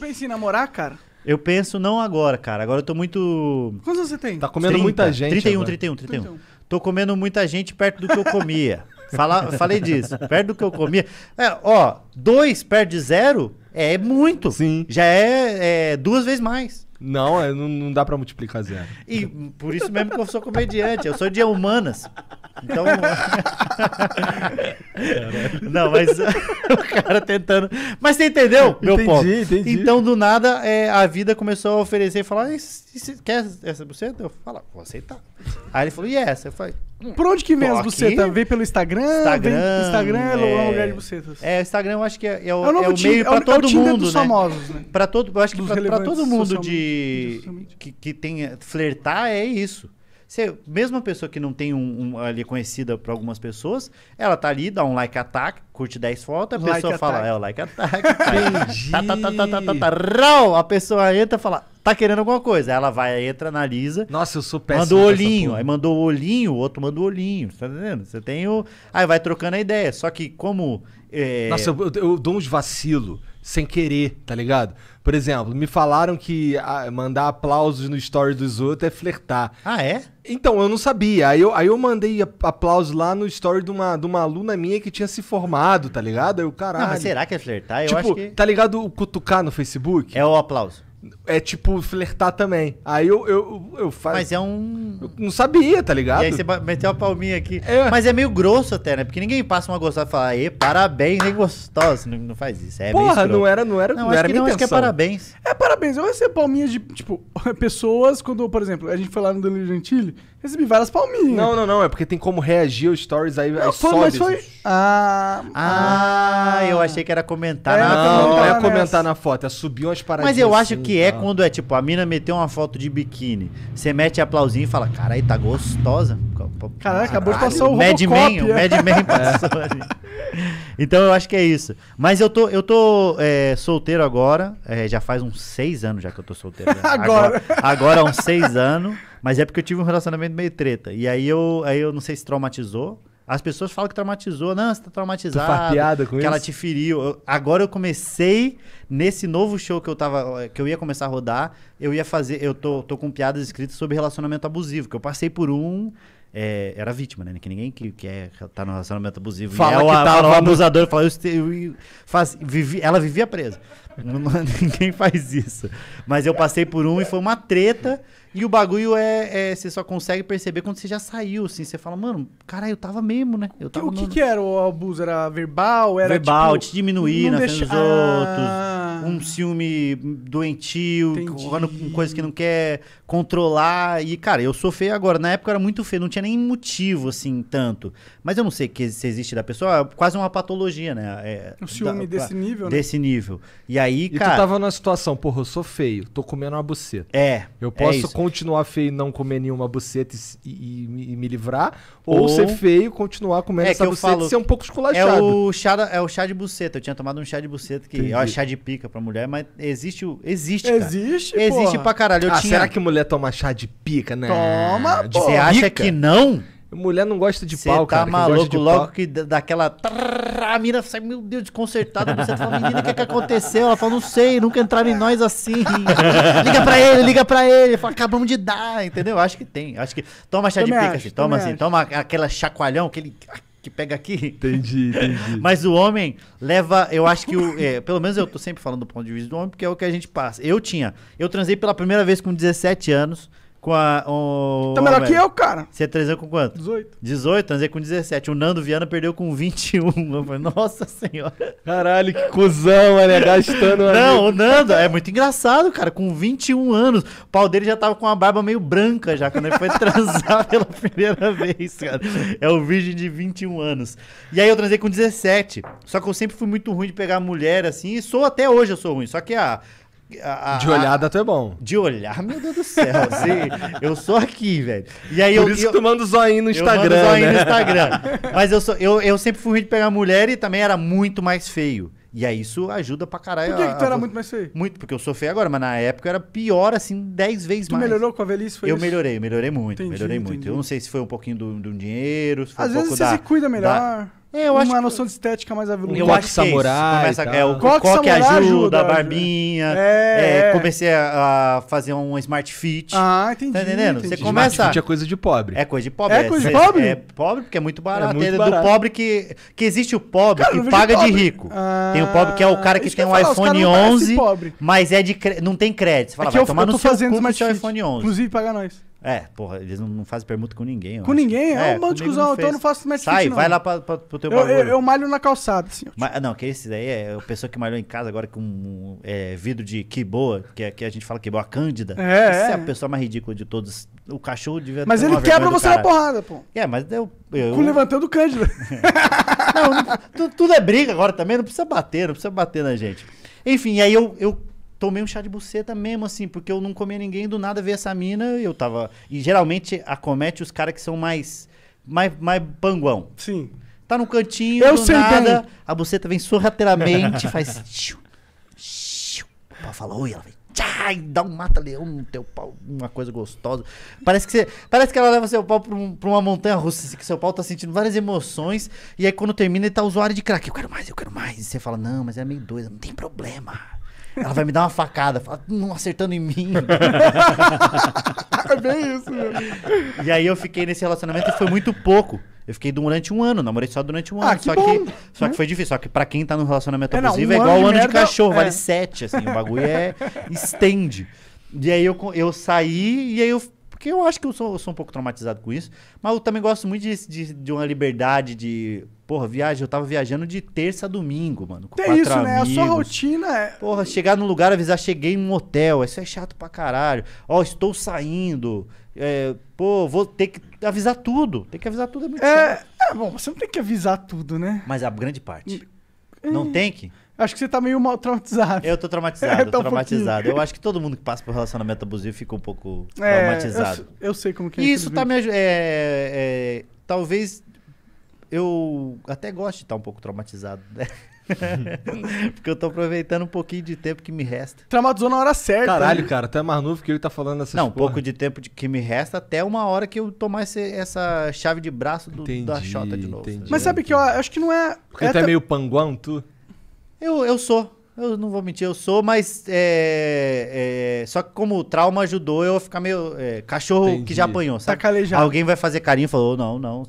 pensa em namorar, cara? Eu penso não agora, cara. Agora eu tô muito. Quantos você tem? Tá comendo 30, muita gente. 31, 31, 31, 31. Tô comendo muita gente perto do que eu comia. Fala, falei disso. Perto do que eu comia. É, ó, dois perto de zero é muito. Sim. Já é, é duas vezes mais. Não, é, não, não dá pra multiplicar zero. E por isso mesmo que eu sou comediante, eu sou de humanas. Então. não, mas o cara tentando. Mas você entendeu, meu entendi, ponto? Entendi. Então, do nada, é, a vida começou a oferecer e falar: e, quer essa buceta? Eu falo, vou aceitar. Aí ele falou, e essa? Eu falei, por onde que vem você as bucetas? Vem pelo Instagram? Instagram, Instagram é, é lugar de bucetas. É, o Instagram eu acho que é, é o, é o, é o meio é para todo é o mundo, dos né? famosos, né? Para todo, eu acho dos que para todo mundo de que, que tem flertar é isso. Você, mesmo a pessoa que não tem um, um ali conhecida para algumas pessoas, ela tá ali, dá um like attack curte 10 fotos, a like pessoa attack. fala, é o like attack tá, tá, tá, tá, tá, tá, tá, a pessoa entra e fala, tá querendo alguma coisa. Aí ela vai, entra, analisa. Nossa, eu sou péssimo. Manda o olhinho. Aí mandou o olhinho, o outro manda o olhinho. Você tá entendendo? Você tem o. Aí vai trocando a ideia. Só que como. É... Nossa, eu, eu, dou uns vacilo sem querer, tá ligado? Por exemplo, me falaram que ah, mandar aplausos no story dos outros é flertar. Ah, é? Então, eu não sabia. Aí eu, aí eu mandei aplauso lá no story de uma, de uma aluna minha que tinha se formado, tá ligado? Aí o caralho. Não, mas será que é flertar? Eu tipo, acho que... tá ligado o cutucar no Facebook? É o aplauso. É tipo flertar também. Aí eu, eu, eu faço. Mas é um. Eu não sabia, tá ligado? E aí você meteu a palminha aqui. É. Mas é meio grosso até, né? Porque ninguém passa uma gostosa e fala, aê, parabéns, nem é gostosa. Não, não faz isso. É Porra, não era, não era, não, não era não, Acho que é parabéns. É parabéns. Eu recebo palminhas de, tipo, pessoas quando, por exemplo, a gente foi lá no Danilo Gentili Recebi várias palminhas. Não, não, não. É porque tem como reagir aos stories, aí, não, foi, sobe. Mas foi... Ah, ah, ah, eu achei que era comentar. É, não, não, não é comentar nessa. na foto. É subir umas paradinhas. Mas eu acho assim, que é tá. quando é tipo, a mina meteu uma foto de biquíni. Você mete aplausinho e fala, carai, tá gostosa. Caralho, acabou de passar o Mad Man, o é. Mad Man passou ali. Então eu acho que é isso. Mas eu tô, eu tô é, solteiro agora. É, já faz uns seis anos já que eu tô solteiro. agora. Agora, agora uns seis anos. Mas é porque eu tive um relacionamento meio treta. E aí eu, aí eu não sei se traumatizou. As pessoas falam que traumatizou. Não, você tá traumatizado. que isso? ela te feriu. Eu, agora eu comecei nesse novo show que eu tava. que eu ia começar a rodar. Eu ia fazer. Eu tô, tô com piadas escritas sobre relacionamento abusivo, que eu passei por um é, era vítima, né? Que ninguém que, estar é, tá no relacionamento abusivo fala ela, que tá tava no... abusador fala, eu, eu faz, vivi, ela vivia presa. ninguém faz isso. Mas eu passei por um e foi uma treta. E o bagulho é, é, Você só consegue perceber quando você já saiu, assim. Você fala, mano, cara, eu tava mesmo, né? Eu tava o que, no... que era o abuso? Era verbal? Era verbal, tipo, te diminuir na deixa... frente dos ah... Um ciúme doentio, com coisa que não quer controlar. E, cara, eu sou feio agora. Na época eu era muito feio, não tinha nem motivo, assim, tanto. Mas eu não sei que, se existe da pessoa, é quase uma patologia, né? É, um ciúme da, desse nível, né? Desse nível. E aí, e cara. tu tava numa situação, porra, eu sou feio, tô comendo uma buceta. É. Eu é posso é continuar feio e não comer nenhuma buceta e, e, e me livrar, ou, ou, ser feio continuar comendo é essa buceta falo, e ser um pouco esculachado. É o, chá, é o chá de buceta. Eu tinha tomado um chá de buceta que. Entendi. o chá de pica, pra mulher, mas existe o. Existe. Existe, Existe pra caralho. Eu ah, tinha... Será que mulher toma chá de pica, né? Toma, pô. Você acha que não? Mulher não gosta de Cê pau, tá cara. Você tá maluco, logo pau. que daquela. A mina sai, meu Deus, desconcertada. Você fala, menina, o que, que aconteceu? Ela fala, não sei, nunca entraram em nós assim. liga pra ele, liga pra ele. Fala, acabamos de dar, entendeu? Acho que tem. Acho que. Toma chá de pica, acho, assim, toma assim, acho. toma aquela chacoalhão, aquele que pega aqui. Entendi, entendi. Mas o homem leva, eu acho que o, é, pelo menos eu tô sempre falando do ponto de vista do homem, porque é o que a gente passa. Eu tinha, eu transei pela primeira vez com 17 anos com a. O, tá melhor o, que eu, cara. Você é transou com quanto? 18. 18, transei com 17. O Nando Viana perdeu com 21. Eu falei, nossa senhora. Caralho, que cuzão, mané. Gastando. Não, o Nando é muito engraçado, cara. Com 21 anos, o pau dele já tava com uma barba meio branca já, quando ele foi transar pela primeira vez, cara. É o virgem de 21 anos. E aí eu transei com 17. Só que eu sempre fui muito ruim de pegar mulher assim. E sou até hoje, eu sou ruim. Só que a. Ah, a, a, de olhada tu é bom. De olhar, meu Deus do céu. Assim, eu sou aqui, velho. E aí Por eu, isso eu, que tu manda o zoinho no Instagram. Eu mando né? no Instagram. Mas eu, sou, eu, eu sempre fui de pegar mulher e também era muito mais feio. E aí isso ajuda pra caralho. Por que, que tu a, muito mais feio? Muito, porque eu sou feio agora, mas na época eu era pior, assim, 10 vezes tu mais. Tu melhorou com a velhice? Foi eu isso? melhorei, melhorei muito, entendi, melhorei entendi. muito. Eu não sei se foi um pouquinho do, do dinheiro, se foi Às um vezes pouco você da, se cuida melhor. Da, é, eu uma acho é noção de estética mais avilunada. Eu acho que samurai. Começa, é, o coque, coque ajuda, ajuda, a barbinha. É, é, é. comecei a, fazer um smart fit. Ah, entendi. Tá entendendo? Entendi. Você começa. Smart fit é coisa de pobre. É coisa de pobre. É, é coisa de pobre? É, pobre porque é muito barato. É muito barato. do pobre que. Que existe o pobre cara, que paga pobre. de rico. Ah, tem o pobre que é o cara que tem um falar, iPhone 11, mas é de não tem crédito. Você fala, é que vai eu, tomar eu no seu fazendo smart fit. iPhone 11. Inclusive, paga nós. É, porra, eles não, não fazem permuta com ninguém. Com ninguém? É, é um monte de cuzão, então eu não faço match Sai, fit, vai lá pra, pra, pro teu eu, bagulho. Eu, eu malho na calçada, assim. Mas não, que esse daí é a pessoa que malhou em casa agora com é, vidro de que, boa, é, que a gente fala que a cândida. É, é, Essa é. a pessoa mais ridícula de todos. O cachorro devia Mas ele quebra você na porrada, pô. É, mas eu... eu... Com levantando o cândida. não, tudo, tudo é briga agora também, não precisa bater, não precisa bater na gente. Enfim, aí eu, eu tomei um chá de buceta mesmo, assim, porque eu não comia ninguém, do nada veio essa mina e eu tava. E geralmente acomete os caras que são mais, mais. mais panguão. Sim. Tá num cantinho, eu do sei nada, bem. a buceta vem sorrateiramente, faz. Tchiu, tchiu, o pau fala, oi, ela vem. Tchai, dá um mata-leão no teu pau, uma coisa gostosa. Parece que, você, parece que ela leva seu pau pra, um, pra uma montanha russa, assim, que seu pau tá sentindo várias emoções, e aí quando termina ele tá usuário de crack. Eu quero mais, eu quero mais. E você fala, não, mas é meio doido, não tem problema. Ela vai me dar uma facada. Fala, não acertando em mim. é bem isso, meu. Né? E aí eu fiquei nesse relacionamento e foi muito pouco. Eu fiquei durante um ano, namorei só durante um ah, ano. Que só, bom. que, só que né? foi difícil. Só que pra quem tá num relacionamento é, abusivo não, um é igual ano ano de, de cachorro, é. vale sete, assim. O bagulho é. estende. E aí eu, eu saí e aí eu porque eu acho que eu sou, eu sou um pouco traumatizado com isso. Mas eu também gosto muito de, de, de uma liberdade de. Porra, viagem. Eu tava viajando de terça a domingo, mano. Com Tem isso, amigos. né? A sua rotina é. Porra, chegar num lugar, avisar, cheguei em um hotel. Isso é chato pra caralho. Ó, oh, estou saindo. É, pô, vou ter que avisar tudo. Tem que avisar tudo é muito é, chato. É, bom, você não tem que avisar tudo, né? Mas a grande parte. Hum. Não hum. tem que? Acho que você tá meio mal traumatizado. Eu tô traumatizado, é, tá traumatizado. eu acho que todo mundo que passa por relacionamento abusivo fica um pouco é, traumatizado. Eu, eu, sei como que é. E isso tá me ajudando. É, é, talvez eu até goste de estar tá um pouco traumatizado. Né? Porque eu tô aproveitando um pouquinho de tempo que me resta. Traumatizou na hora certa. Caralho, cara, até mais novo que ele tá falando essas Não, um pouco de tempo de, que me resta até uma hora que eu tomar esse, essa chave de braço do, entendi, da Xota de novo. Entendi, Mas sabe entendi. que eu acho que não é. Porque é tu é meio panguão, tu? Eu, eu sou. Eu não vou mentir, eu sou, mas. É, é, só que como o trauma ajudou eu a ficar meio. É, cachorro Entendi. que já apanhou, tá sabe? Tá calejado. Alguém vai fazer carinho e falou, não, não.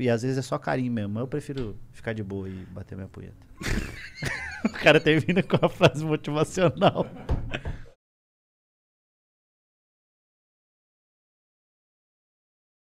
E às vezes é só carinho mesmo. Eu prefiro ficar de boa e bater minha punheta. o cara termina com a frase motivacional.